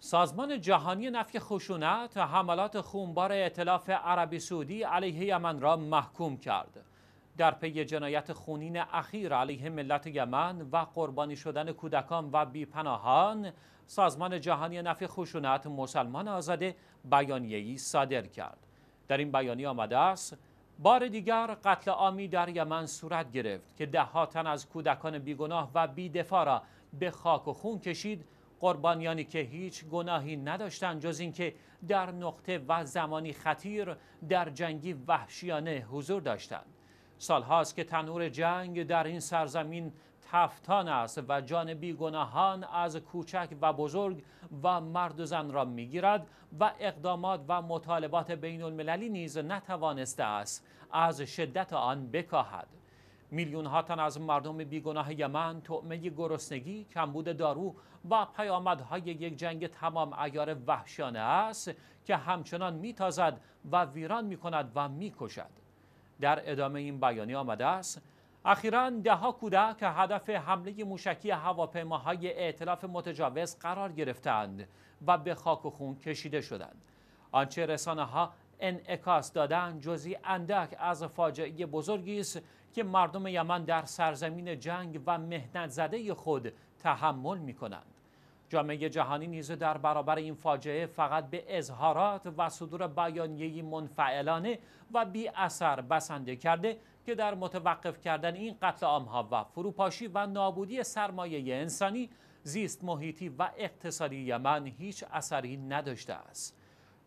سازمان جهانی نفی خشونت حملات خونبار اطلاف عربی سعودی علیه یمن را محکوم کرد. در پی جنایت خونین اخیر علیه ملت یمن و قربانی شدن کودکان و بیپناهان، سازمان جهانی نفی خشونت مسلمان آزاده بیانیه‌ای صادر کرد. در این بیانیه آمده است بار دیگر قتل عامی در یمن صورت گرفت که ده تن از کودکان بیگناه و بیدفاع را به خاک و خون کشید قربانیانی که هیچ گناهی نداشتند جز اینکه در نقطه و زمانی خطیر در جنگی وحشیانه حضور داشتند سالهاست که تنور جنگ در این سرزمین تفتان است و جان بیگناهان از کوچک و بزرگ و مرد و زن را میگیرد و اقدامات و مطالبات بین المللی نیز نتوانسته است از شدت آن بکاهد میلیون ها تن از مردم بیگناه یمن طعمه گرسنگی، کمبود دارو و پیامدهای یک جنگ تمام ایار وحشانه است که همچنان میتازد و ویران میکند و میکشد. در ادامه این بیانیه آمده است اخیرا دهها کودک که هدف حمله موشکی هواپیماهای ائتلاف متجاوز قرار گرفتند و به خاک و خون کشیده شدند. آنچه رسانه ها انعکاس دادن جزی اندک از فاجعه بزرگی است که مردم یمن در سرزمین جنگ و مهنت زده خود تحمل می کنند. جامعه جهانی نیز در برابر این فاجعه فقط به اظهارات و صدور بیانیه‌ای منفعلانه و بی اثر بسنده کرده که در متوقف کردن این قتل آمها و فروپاشی و نابودی سرمایه انسانی زیست محیطی و اقتصادی یمن هیچ اثری نداشته است.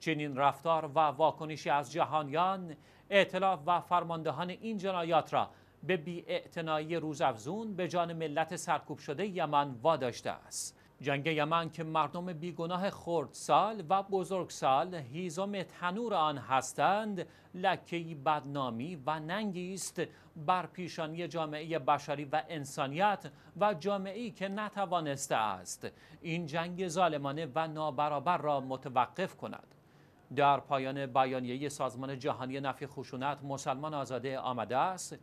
چنین رفتار و واکنشی از جهانیان اعتلاف و فرماندهان این جنایات را به روز روزافزون به جان ملت سرکوب شده یمن واداشته است جنگ یمن که مردم بیگناه خردسال و بزرگسال هیزم تنور آن هستند لکهی بدنامی و ننگی است بر پیشانی جامعه بشری و انسانیت و جامعه‌ای که نتوانسته است این جنگ ظالمانه و نابرابر را متوقف کند در پایان بیانیه سازمان جهانی نفی خشونت مسلمان آزاده آمده است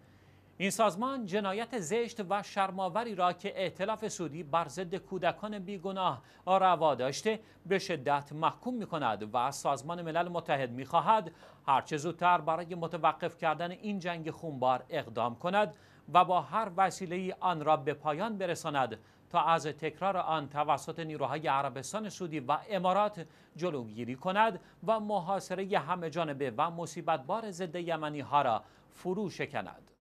این سازمان جنایت زشت و شرماوری را که اعتلاف سودی بر ضد کودکان بیگناه روا داشته به شدت محکوم می کند و سازمان ملل متحد می خواهد هرچه زودتر برای متوقف کردن این جنگ خونبار اقدام کند و با هر وسیله آن را به پایان برساند تا از تکرار آن توسط نیروهای عربستان سعودی و امارات جلوگیری کند و محاصره همه جانبه و مصیبت بار ضد یمنی ها را فرو شکند